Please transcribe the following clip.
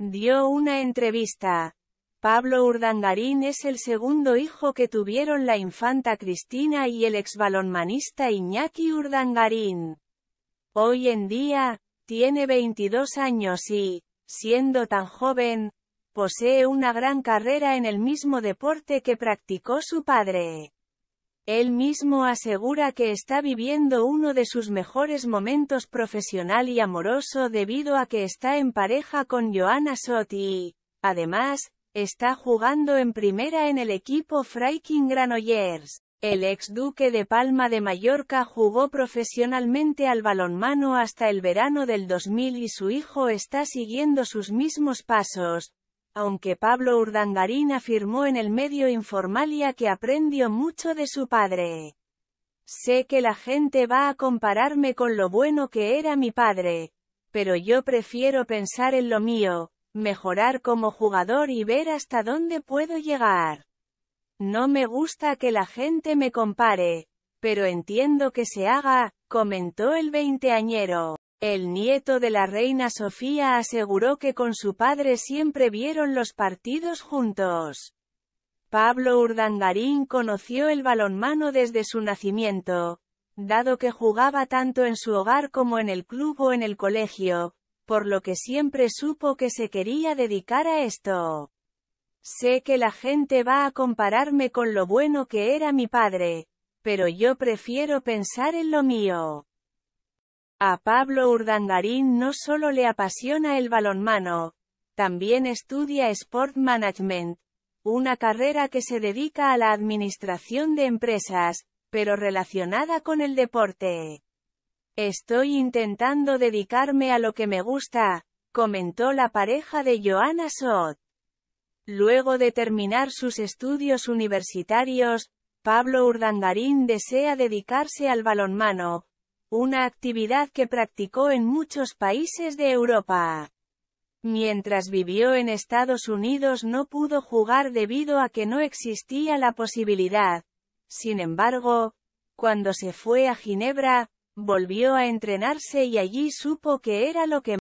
dio una entrevista. Pablo Urdangarín es el segundo hijo que tuvieron la infanta Cristina y el exbalonmanista Iñaki Urdangarín. Hoy en día, tiene 22 años y, siendo tan joven, posee una gran carrera en el mismo deporte que practicó su padre. Él mismo asegura que está viviendo uno de sus mejores momentos profesional y amoroso debido a que está en pareja con Joanna Sotti. además, está jugando en primera en el equipo Fraiking Granollers. El ex duque de Palma de Mallorca jugó profesionalmente al balonmano hasta el verano del 2000 y su hijo está siguiendo sus mismos pasos, aunque Pablo Urdangarín afirmó en el medio Informalia que aprendió mucho de su padre. Sé que la gente va a compararme con lo bueno que era mi padre, pero yo prefiero pensar en lo mío, mejorar como jugador y ver hasta dónde puedo llegar. No me gusta que la gente me compare, pero entiendo que se haga, comentó el veinteañero. El nieto de la reina Sofía aseguró que con su padre siempre vieron los partidos juntos. Pablo Urdangarín conoció el balonmano desde su nacimiento, dado que jugaba tanto en su hogar como en el club o en el colegio, por lo que siempre supo que se quería dedicar a esto. Sé que la gente va a compararme con lo bueno que era mi padre, pero yo prefiero pensar en lo mío. A Pablo Urdangarín no solo le apasiona el balonmano, también estudia Sport Management, una carrera que se dedica a la administración de empresas, pero relacionada con el deporte. Estoy intentando dedicarme a lo que me gusta, comentó la pareja de Joana Sot. Luego de terminar sus estudios universitarios, Pablo Urdangarín desea dedicarse al balonmano, una actividad que practicó en muchos países de Europa. Mientras vivió en Estados Unidos no pudo jugar debido a que no existía la posibilidad. Sin embargo, cuando se fue a Ginebra, volvió a entrenarse y allí supo que era lo que